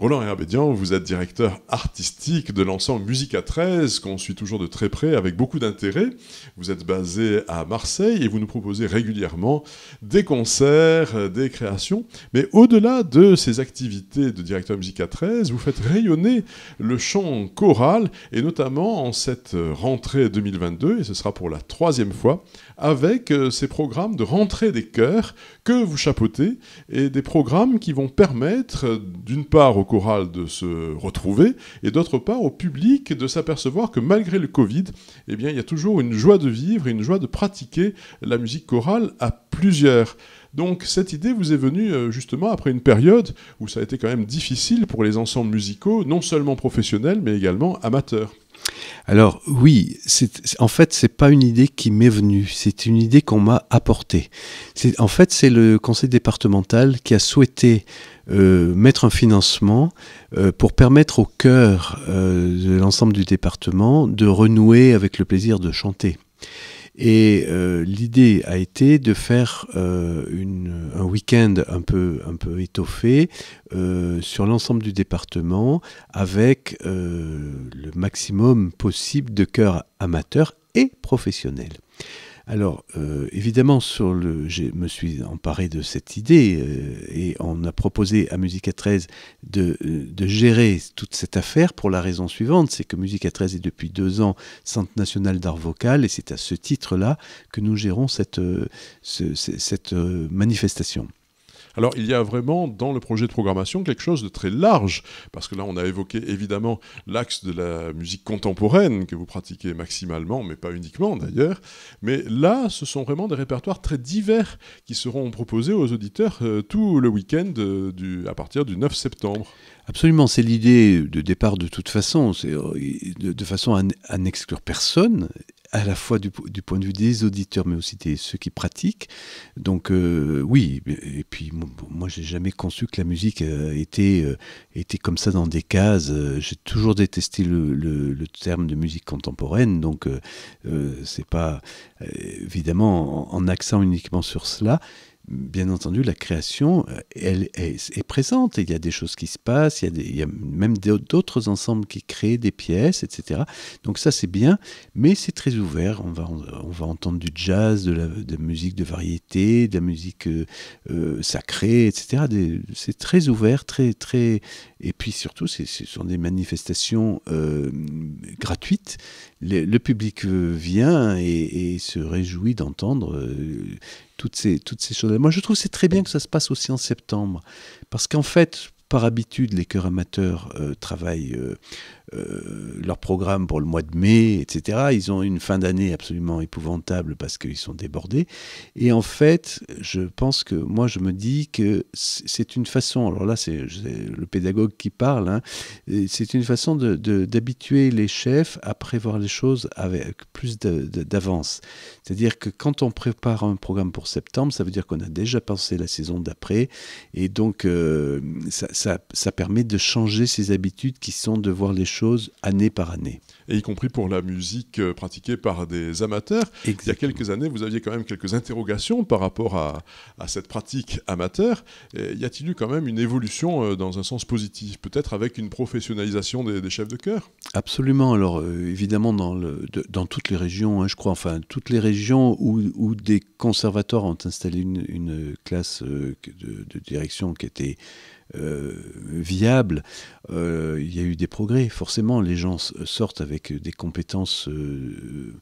Roland Herbédian, vous êtes directeur artistique de l'ensemble Musica 13, qu'on suit toujours de très près avec beaucoup d'intérêt. Vous êtes basé à Marseille et vous nous proposez régulièrement des concerts, euh, des créations. Mais au-delà de ces activités de directeur Musica 13, vous faites rayonner le chant choral et notamment en cette euh, rentrée 2022, et ce sera pour la troisième fois, avec euh, ces programmes de rentrée des chœurs que vous chapeautez et des programmes qui vont permettre d'une part au choral de se retrouver, et d'autre part au public de s'apercevoir que malgré le Covid, eh bien, il y a toujours une joie de vivre, une joie de pratiquer la musique chorale à plusieurs. Donc cette idée vous est venue euh, justement après une période où ça a été quand même difficile pour les ensembles musicaux, non seulement professionnels, mais également amateurs. Alors oui, en fait, c'est pas une idée qui m'est venue, c'est une idée qu'on m'a apportée. En fait, c'est le conseil départemental qui a souhaité euh, mettre un financement euh, pour permettre au cœur euh, de l'ensemble du département de renouer avec le plaisir de chanter. Et euh, l'idée a été de faire euh, un week-end un peu, un peu étoffé euh, sur l'ensemble du département avec le maximum possible de chœurs amateurs et professionnels. Alors, euh, évidemment, sur le, je me suis emparé de cette idée euh, et on a proposé à Musica 13 euh, de, gérer toute cette affaire pour la raison suivante, c'est que Musica 13 est depuis deux ans Centre national d'art vocal et c'est à ce titre-là que nous gérons cette manifestation. Alors il y a vraiment dans le projet de programmation quelque chose de très large, parce que là on a évoqué évidemment l'axe de la musique contemporaine que vous pratiquez maximalement, mais pas uniquement d'ailleurs. Mais là, ce sont vraiment des répertoires très divers qui seront proposés aux auditeurs euh, tout le week-end euh, du, à partir du 9 septembre. Absolument, c'est l'idée de départ de toute façon, euh, de, de façon à n'exclure personne, à la fois du, point de vue des auditeurs, mais aussi des ceux qui pratiquent. Donc euh, oui, et puis moi j'ai jamais conçu que la musique euh, était, euh, était comme ça dans des cases. J'ai toujours détesté le, terme de musique contemporaine, donc c'est pas évidemment en, accent uniquement sur cela bien entendu, la création, euh, elle est, présente. Il y a des choses qui se passent, il y a, même d'autres ensembles qui créent des pièces, etc. Donc ça, c'est bien, mais c'est très ouvert. On va, on va entendre du jazz, de la, musique de variété, de la musique euh, euh, sacrée, etc. C'est très ouvert, très, très... Et puis surtout, ce sont des manifestations gratuites. Le, public vient et, se réjouit d'entendre toutes ces, toutes ces choses Moi, je trouve que c'est très bien que ça se passe aussi en septembre. Parce qu'en fait, par habitude, les chœurs amateurs euh, travaillent euh, euh, leur programme pour le mois de mai, etc. Ils ont une fin d'année absolument épouvantable parce qu'ils sont débordés. Et en fait, je pense que moi, je me dis que c'est une façon, alors là, c'est le pédagogue qui parle, hein, c'est une façon d'habituer les chefs à prévoir les choses avec plus d'avance. C'est-à-dire que quand on prépare un programme pour septembre, ça veut dire qu'on a déjà pensé la saison d'après. Et donc, ça, ça, permet de changer ses habitudes qui sont de voir les choses année par année. Et y compris pour la musique euh, pratiquée par des amateurs. Il y a quelques années, vous aviez quand même quelques interrogations par rapport à, cette pratique amateur. y a-t-il eu quand même une évolution euh, dans un sens positif, peut-être avec une professionnalisation des, chefs de chœur Absolument. Alors euh, évidemment, dans, le, dans toutes les régions, hein, je crois, enfin toutes les régions où, des conservatoires ont installé une, classe de, de direction qui était euh, viable, euh, il y a eu des progrès. Forcément, les gens sortent avec des compétences euh,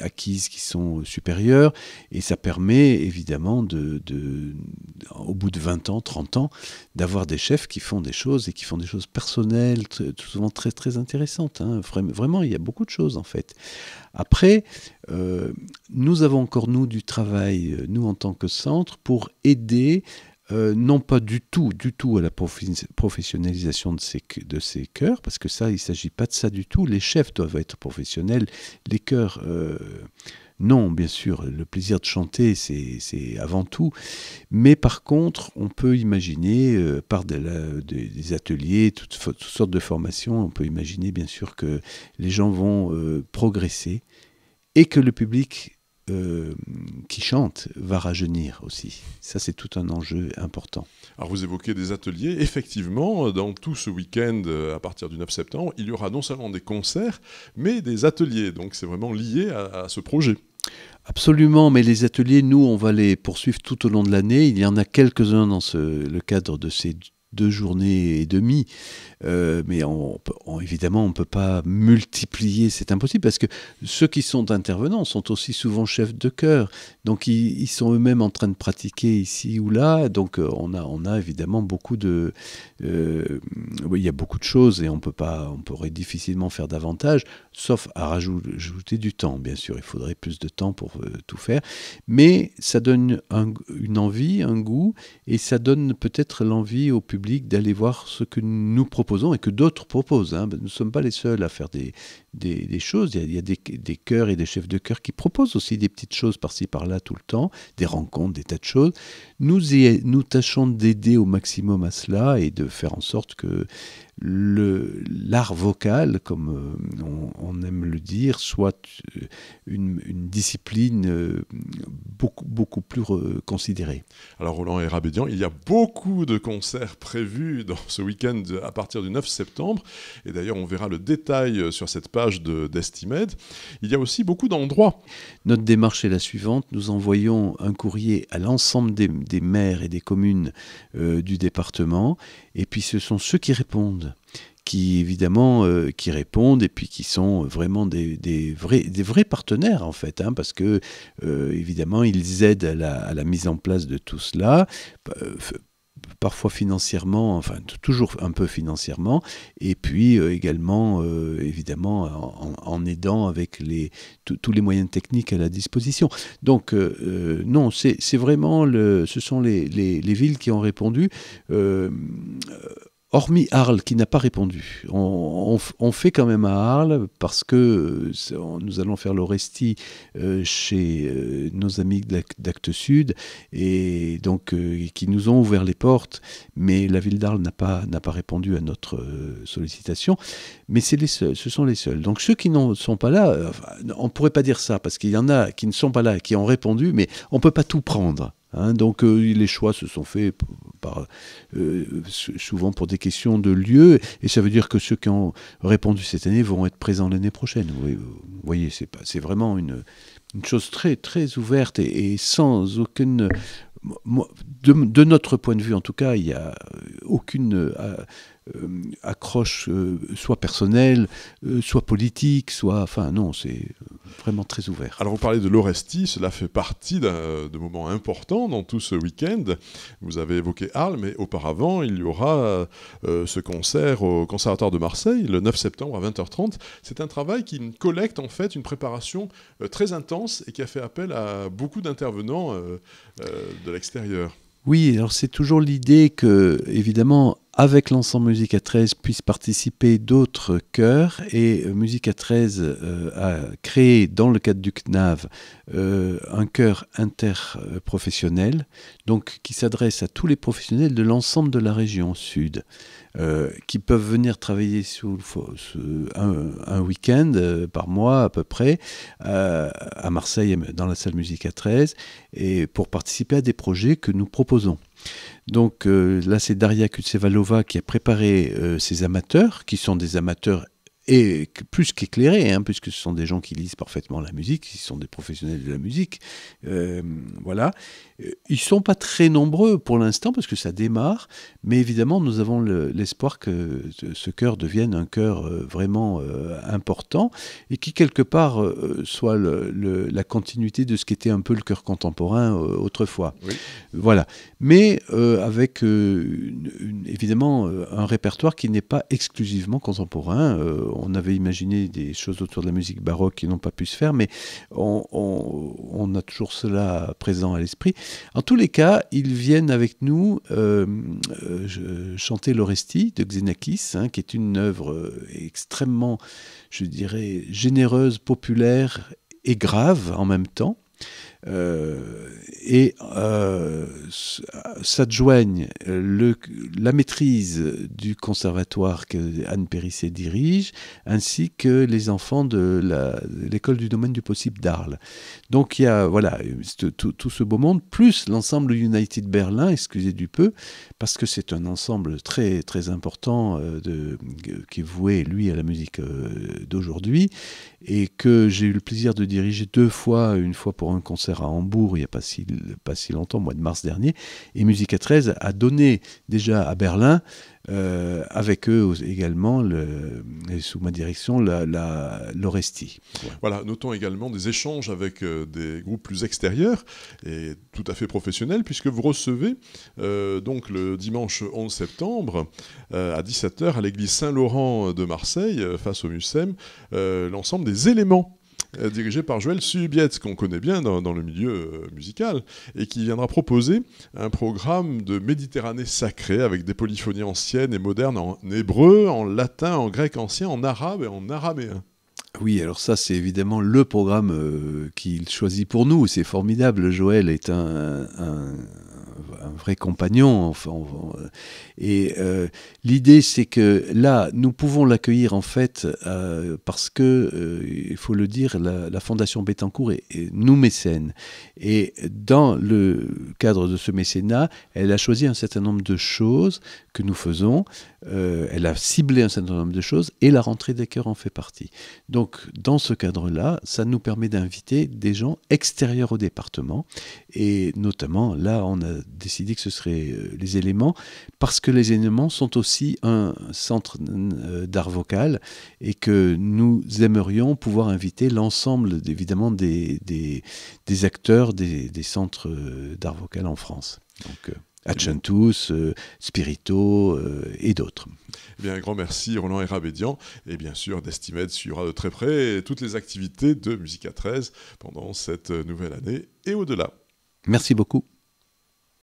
acquises qui sont supérieures, et ça permet évidemment, de, au bout de 20 ans, 30 ans, d'avoir des chefs qui font des choses et qui font des choses personnelles, souvent très, très intéressantes. Hein. Vraiment, il y a beaucoup de choses en fait. Après, nous avons encore, nous, du travail, nous en tant que centre, pour aider euh, non pas du tout, du tout à la professionnalisation de ces, de ces chœurs, parce que ça, il ne s'agit pas de ça du tout. Les chefs doivent être professionnels, les chœurs, euh, non, bien sûr, le plaisir de chanter, c'est avant tout. Mais par contre, on peut imaginer, euh, par des, ateliers, toutes, sortes de formations, on peut imaginer, bien sûr, que les gens vont progresser et que le public euh, qui chante va rajeunir aussi. Ça, c'est tout un enjeu important. Alors, vous évoquez des ateliers. Effectivement, dans tout ce week-end, euh, à partir du 9 septembre, il y aura non seulement des concerts, mais des ateliers. Donc, c'est vraiment lié à, ce projet. Absolument, mais les ateliers, nous, on va les poursuivre tout au long de l'année. Il y en a quelques-uns dans le cadre de ces deux journées et demie. Euh, mais on, évidemment, on ne peut pas multiplier, c'est impossible, parce que ceux qui sont intervenants sont aussi souvent chefs de chœur. Donc, ils, sont eux-mêmes en train de pratiquer ici ou là. Donc, euh, on a, on a évidemment beaucoup de. Euh, oui, il y a beaucoup de choses et on, peut pas, on pourrait difficilement faire davantage, sauf à rajouter du temps. Bien sûr, il faudrait plus de temps pour tout faire. Mais ça donne une envie, un goût, et ça donne peut-être l'envie au public d'aller voir ce que nous proposons et que d'autres proposent. Hein. Nous ne sommes pas les seuls à faire des, choses. Il y a, des, chœurs et des chefs de chœur qui proposent aussi des petites choses par-ci, par-là tout le temps, des rencontres, des tas de choses. Nous, nous tâchons d'aider au maximum à cela et de faire en sorte que l'art vocal, comme euh, on, aime le dire, soit euh, une, discipline euh, beaucoup, beaucoup plus considérée. Alors Roland et Rabédian, il y a beaucoup de concerts prévus dans ce week-end à partir du 9 septembre, et d'ailleurs on verra le détail sur cette page d'Estimed, il y a aussi beaucoup d'endroits. Notre démarche est la suivante, nous envoyons un courrier à l'ensemble des, maires et des communes du département, et puis ce sont ceux qui répondent qui évidemment euh, qui répondent et puis qui sont vraiment des, vrais, des vrais partenaires en fait, hein, parce que euh, évidemment ils aident à la, mise en place de tout cela. Euh, parfois financièrement, enfin toujours un peu financièrement, et puis également évidemment en, aidant avec les, tous les moyens techniques à la disposition. Donc non, c'est vraiment, le, ce sont les, les, les, villes qui ont répondu hormis Arles qui n'a pas répondu. On, fait quand même à Arles parce que euh, nous allons faire l'Orestie euh, chez euh, nos amis d'Actes Sud et donc qui nous ont ouvert les portes, mais la ville d'Arles n'a pas, pas répondu à notre sollicitation. Mais ce sont les seuls. Donc ceux qui ne sont pas là, on ne pourrait pas dire ça parce qu'il y en a qui ne sont pas là, qui ont répondu, mais on ne peut pas tout prendre. Hein. donc les choix se sont faits par, euh, souvent pour des questions de lieu. Et ça veut dire que ceux qui ont répondu cette année vont être présents l'année prochaine. Vous voyez, c'est vraiment une, chose très, très ouverte et, sans aucune de, de, notre point de vue, en tout cas, il n'y a aucune euh, euh, accroche, soit personnelle, soit politique, soit. Enfin, non, c'est vraiment très ouvert. Alors vous parlez de l'Orestie, cela fait partie euh, de moments importants dans tout ce week-end. Vous avez évoqué Arles, mais auparavant, il y aura euh, ce concert au Conservatoire de Marseille le 9 septembre à 20h30. C'est un travail qui collecte en fait une préparation euh, très intense et qui a fait appel à beaucoup d'intervenants de l'extérieur. Oui, alors c'est toujours l'idée que, évidemment, avec l'ensemble Musique à 13 puissent participer d'autres chœurs et euh, Musique à 13 euh, a créé dans le cadre du CNAV euh, un chœur interprofessionnel donc qui s'adresse à tous les professionnels de l'ensemble de la région sud qui peuvent venir travailler sous, un, week-end par mois à peu près à Marseille dans la salle Musique à 13 et pour participer à des projets que nous proposons. Donc euh, là, c'est Daria Kutsevalova qui a préparé euh, ces ses amateurs, qui sont des amateurs et plus qu'éclairés, hein, puisque ce sont des gens qui lisent parfaitement la musique, ils sont des professionnels de la musique, euh, voilà. Euh, ils sont pas très nombreux pour l'instant parce que ça démarre, mais évidemment nous avons l'espoir que ce chœur devienne un chœur euh, vraiment euh, important et qui quelque part soit la continuité de ce qu'était un peu le chœur contemporain autrefois, voilà. Mais avec évidemment un répertoire qui n'est pas exclusivement contemporain on avait imaginé des choses autour de la musique baroque qui n'ont pas pu se faire, mais on, a toujours cela présent à l'esprit. En tous les cas, ils viennent avec nous euh, euh, chanter l'Orestie de Xenakis, hein, qui est une œuvre euh, extrêmement, je dirais, généreuse, populaire et grave en même temps. Euh, et euh, s'adjoignent la maîtrise du conservatoire que Anne Périsset dirige, ainsi que les enfants de l'école du domaine du possible d'Arles. Donc il y a voilà, tout, ce beau monde, plus l'ensemble United Berlin, excusez du peu, parce que c'est un ensemble très, très important euh, de, qui est voué, lui, à la musique d'aujourd'hui, et que j'ai eu le plaisir de diriger deux fois, une fois pour un concert à Hambourg il n'y a pas si, longtemps, mois de mars dernier. Et Musique 13 a donné déjà à Berlin, euh, avec eux également, le, sous ma direction, l'Orestie. voilà. notons également des échanges avec euh, des groupes plus extérieurs et tout à fait professionnels, puisque vous recevez euh, donc le dimanche 11 septembre à 17h à l'église Saint-Laurent de Marseille, face au MUSEM, l'ensemble des éléments euh, dirigé par Joël Subiette, qu'on connaît bien dans, le milieu euh, musical, et qui viendra proposer un programme de Méditerranée sacrée avec des polyphonies anciennes et modernes en hébreu, en latin, en grec ancien, en arabe et en araméen. Oui, alors ça, c'est évidemment le programme euh, qu'il choisit pour nous. C'est formidable. Joël est un vrai compagnon. Euh, et euh, l'idée, c'est que là, nous pouvons l'accueillir en fait euh, parce que, il faut le dire, la, Fondation Bettencourt est, nous mécène. Et dans le cadre de ce mécénat, elle a choisi un certain nombre de choses que nous faisons. elle a ciblé un certain nombre de choses et la rentrée des cœurs en fait partie. Donc, dans ce cadre-là, ça nous permet d'inviter des gens extérieurs au département et notamment, là, on a décidé que ce seraient euh, les éléments, parce que les éléments sont aussi un centre euh, d'art vocal et que nous aimerions pouvoir inviter l'ensemble, évidemment, des, des, des, acteurs des, centres euh, d'art vocal en France. Donc, Achantus, Spirito et d'autres. Eh bien, un grand merci Roland Erabédian et bien sûr Destimed suivra de très près toutes les activités de Musica 13 pendant cette nouvelle année et au-delà. Merci beaucoup.